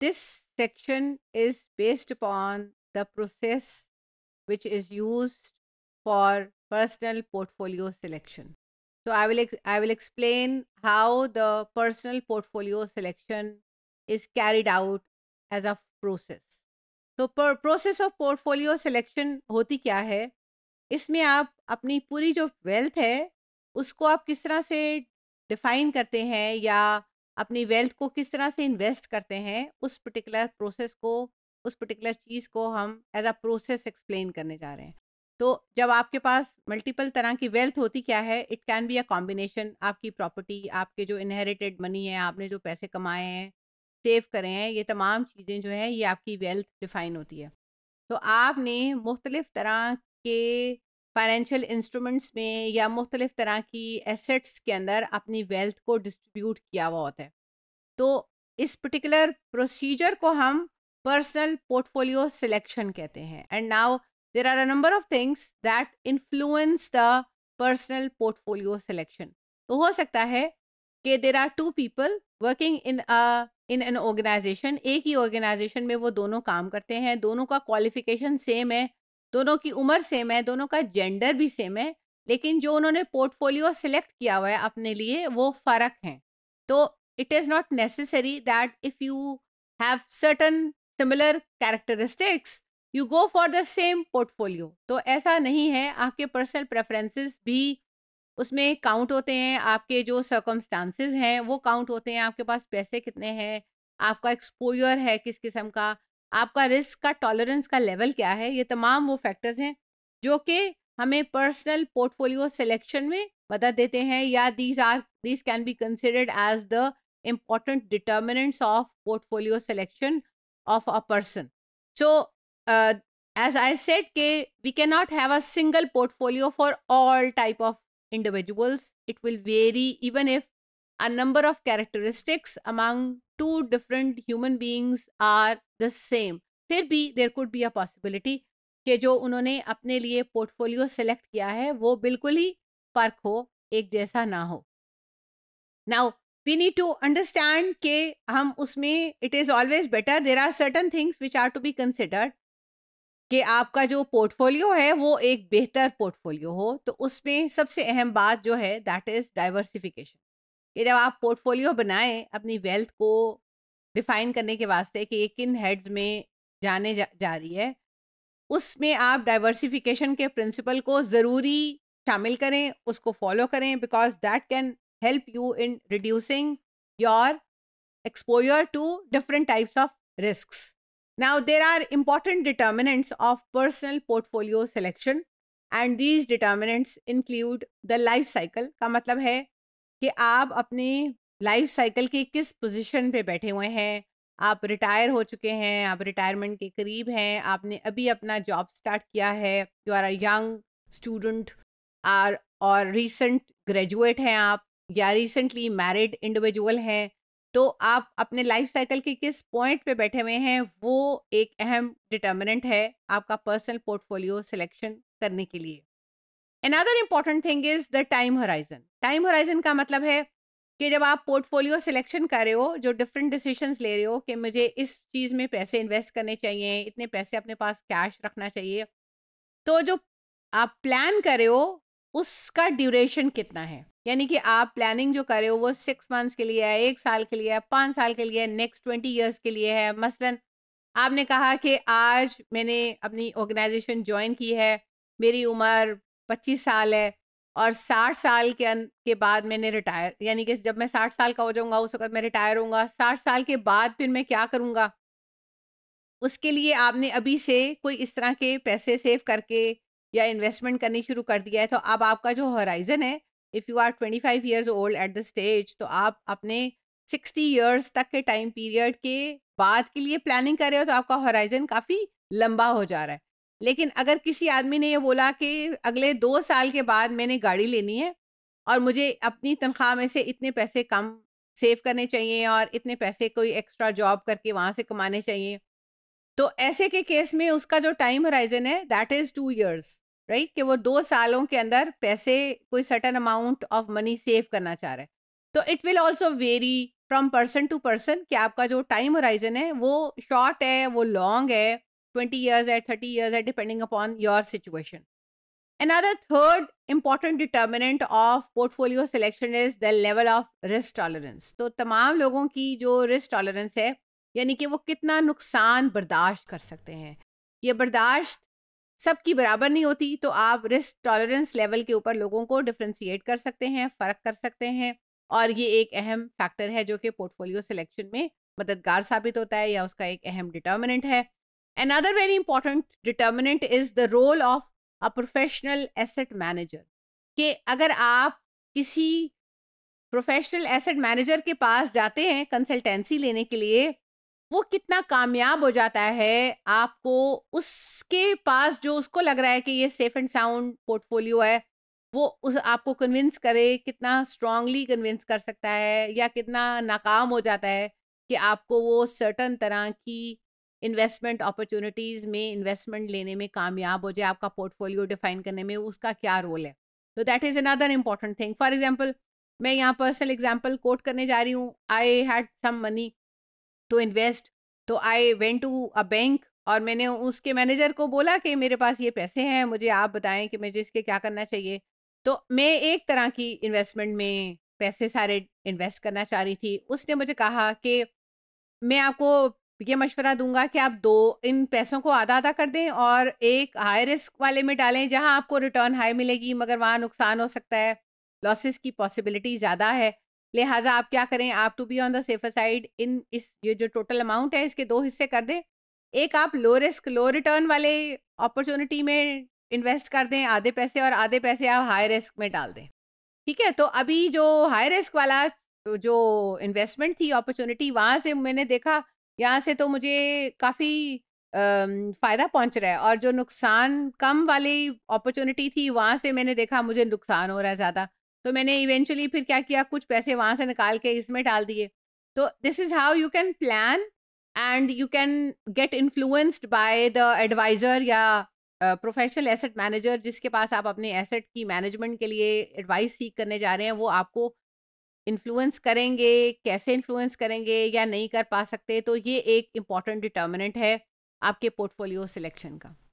This section is based upon the process which is used for personal portfolio selection. So I will, I will explain how the personal portfolio selection is carried out as a process. so per process of portfolio selection hoti kya hai isme aap apni puri jo wealth hai usko aap kis tarah se define karte hain ya अपनी wealth को किस तरह से invest करते हैं उस particular process को उस पर्टिकुलर चीज़ को हम एज अ प्रोसेस एक्सप्लेन करने जा रहे हैं तो जब आपके पास मल्टीपल तरह की वेल्थ होती क्या है it can be a combination आपकी प्रॉपर्टी आपके जो इनहेरिटेड मनी है आपने जो पैसे कमाए हैं सेव करे हैं ये तमाम चीज़ें जो हैं ये आपकी वेल्थ डिफाइन होती है तो आपने मुख्तलिफ तरह के फाइनेंशियल इंस्ट्रूमेंट्स में या मुख्तलिफ तरह की एसेट्स के अंदर अपनी वेल्थ को डिस्ट्रीब्यूट किया हुआ होता है तो इस पर्टिकुलर प्रोसीजर को हम पर्सनल पोर्टफोलियो सिलेक्शन कहते हैं and now there are a number of things that influence the personal portfolio selection तो हो सकता है कि there are two people working in a in an organisation एक ही ऑर्गेनाइजेशन में वो दोनों काम करते हैं दोनों का क्वालिफिकेशन सेम है दोनों की उम्र सेम है दोनों का जेंडर भी सेम है लेकिन जो उन्होंने पोर्टफोलियो सेलेक्ट किया हुआ है अपने लिए वो फ़र्क हैं तो it is not necessary that if you have certain similar characteristics you go for the same portfolio तो ऐसा नहीं है आपके पर्सनल प्रेफरेंसेस भी उसमें काउंट होते हैं आपके जो सर्कमस्टांसिस हैं वो काउंट होते हैं आपके पास पैसे कितने हैं आपका एक्सपोजर है किस किस्म का आपका रिस्क का टॉलरेंस का लेवल क्या है ये तमाम वो फैक्टर्स हैं जो कि हमें पर्सनल पोर्टफोलियो सिलेक्शन में मदद देते हैं या these are these can be considered as the important determinants of portfolio selection of a person so as I said के we can not have a single portfolio for all type of individuals it will very even if a number of characteristics among two different human beings are the same फिर भी there could be a possibility कि जो उन्होंने अपने लिए portfolio select किया है वो बिल्कुल ही फर्क हो एक जैसा ना हो now we need to understand के हम उसमें it is always better there are certain things which are to be considered कि आपका जो पोर्टफोलियो है वो एक बेहतर पोर्टफोलियो हो तो उसमें सबसे अहम बात जो है दैट इज़ डाइवर्सिफिकेशन कि जब आप पोर्टफोलियो बनाएं अपनी वेल्थ को डिफाइन करने के वास्ते कि एक किन हेड्स में जाने जा, जा रही है उसमें आप डाइवर्सिफिकेशन के प्रिंसिपल को ज़रूरी शामिल करें उसको फॉलो करें because that can help you in reducing your exposure to different types of risk now there are important determinants of personal portfolio selection and these determinants include the life cycle का मतलब है कि आप अपने life cycle के किस position पे बैठे हुए हैं आप रिटायर हो चुके हैं आप रिटायरमेंट के करीब हैं आपने अभी अपना जॉब स्टार्ट किया है you are a young student are और रिसेंट ग्रेजुएट हैं आप या रिसेंटली मैरिड इंडिविजुअल हैं तो आप अपने लाइफ साइकिल के किस पॉइंट पे बैठे हुए हैं वो एक अहम डिटर्मिनेंट है आपका पर्सनल पोर्टफोलियो सिलेक्शन करने के लिए another important thing is the time horizon time horizon का मतलब है कि जब आप पोर्टफोलियो सिलेक्शन कर रहे हो जो डिफरेंट डिसीशन ले रहे हो कि मुझे इस चीज़ में पैसे इन्वेस्ट करने चाहिए इतने पैसे अपने पास कैश रखना चाहिए तो जो आप प्लान कर रहे हो उसका ड्यूरेशन कितना है यानी कि आप प्लानिंग जो कर रहे हो वो सिक्स मंथ्स के लिए है एक साल के लिए है पाँच साल के लिए है नेक्स्ट ट्वेंटी ईयर्स के लिए है मसलन आपने कहा कि आज मैंने अपनी ऑर्गेनाइजेशन ज्वाइन की है मेरी उम्र पच्चीस साल है और साठ साल के के बाद मैंने रिटायर यानी कि जब मैं साठ साल का हो जाऊंगा उस वक्त मैं रिटायर होऊंगा साठ साल के बाद फिर मैं क्या करूंगा उसके लिए आपने अभी से कोई इस तरह के पैसे सेव करके या इन्वेस्टमेंट करनी शुरू कर दिया है तो अब आपका जो हॉराइजन है if you are twenty five years old at the stage तो आप अपने सिक्सटी ईयर्स तक के टाइम पीरियड के बाद के लिए प्लानिंग कर रहे हो तो आपका हॉराइजन काफ़ी लंबा हो जा रहा है लेकिन अगर किसी आदमी ने ये बोला कि अगले दो साल के बाद मैंने गाड़ी लेनी है और मुझे अपनी तनख्वाह में से इतने पैसे कम सेव करने चाहिए और इतने पैसे कोई एक्स्ट्रा जॉब करके वहाँ से कमाने चाहिए तो ऐसे के केस में उसका जो टाइम होराइजन है that is two years right कि वो दो सालों के अंदर पैसे कोई certain amount of money save करना चाह रहा है तो it will also vary from person to person कि आपका जो टाइम होराइजन है वो शॉर्ट है वो लॉन्ग है 20 years at 30 years at depending upon your situation another third important determinant of portfolio selection is the level of risk tolerance तो तमाम लोगों की जो risk tolerance है यानी कि वो कितना नुकसान बर्दाश्त कर सकते हैं ये बर्दाश्त सबकी बराबर नहीं होती तो आप रिस्क टॉलरेंस लेवल के ऊपर लोगों को डिफ्रेंशिएट कर सकते हैं फ़र्क कर सकते हैं और ये एक अहम फैक्टर है जो कि पोर्टफोलियो सिलेक्शन में मददगार साबित होता है या उसका एक अहम डिटर्मिनेंट है Another very important determinant is the role of a professional asset manager. कि अगर आप किसी प्रोफेशनल एसेट मैनेजर के पास जाते हैं कंसल्टेंसी लेने के लिए वो कितना कामयाब हो जाता है आपको उसके पास जो उसको लग रहा है कि ये सेफ एंड साउंड पोर्टफोलियो है वो उस आपको कन्विंस करे कितना स्ट्रांगली कन्विंस कर सकता है या कितना नाकाम हो जाता है कि आपको वो सर्टन तरह की इन्वेस्टमेंट अपॉर्चुनिटीज़ में इन्वेस्टमेंट लेने में कामयाब हो जाए आपका पोर्टफोलियो डिफाइन करने में उसका क्या रोल है तो that is another important thing for example मैं यहाँ पर्सनल एग्जाम्पल कोट करने जा रही हूँ I had some money to invest तो I went to a bank और मैंने उसके मैनेजर को बोला कि मेरे पास ये पैसे हैं मुझे आप बताएं कि मुझे इसके क्या करना चाहिए तो मैं एक तरह की इन्वेस्टमेंट में पैसे सारे इन्वेस्ट करना चाह रही थी उसने मुझे कहा कि मैं आपको ये मशवरा दूंगा कि आप दो इन पैसों को आधा आधा कर दें और एक हाई रिस्क वाले में डालें जहां आपको रिटर्न हाई मिलेगी मगर वहां नुकसान हो सकता है लॉसेस की पॉसिबिलिटी ज़्यादा है लिहाजा आप क्या करें आप to be on the safer side in इस ये जो टोटल अमाउंट है इसके दो हिस्से कर दें एक आप लो रिस्क लो रिटर्न वाले अपॉर्चुनिटी में इन्वेस्ट कर दें आधे पैसे और आधे पैसे आप हाई रिस्क में डाल दें ठीक है तो अभी जो हाई रिस्क वाला जो इन्वेस्टमेंट थी अपॉर्चुनिटी वहाँ से मैंने देखा यहाँ से तो मुझे काफ़ी फ़ायदा पहुँच रहा है और जो नुकसान कम वाली अपॉर्चुनिटी थी वहाँ से मैंने देखा मुझे नुकसान हो रहा है ज़्यादा तो मैंने इवेंचुअली फिर क्या किया कुछ पैसे वहाँ से निकाल के इसमें डाल दिए तो this is how you can plan and you can get influenced by the adviser या प्रोफेशनल एसेट मैनेजर जिसके पास आप अपने एसेट की मैनेजमेंट के लिए एडवाइस सीख करने जा रहे हैं वो आपको इन्फ्लुएंस करेंगे कैसे इन्फ्लुएंस करेंगे या नहीं कर पा सकते तो ये एक इम्पॉर्टेंट डिटर्मिनेंट है आपके पोर्टफोलियो सिलेक्शन का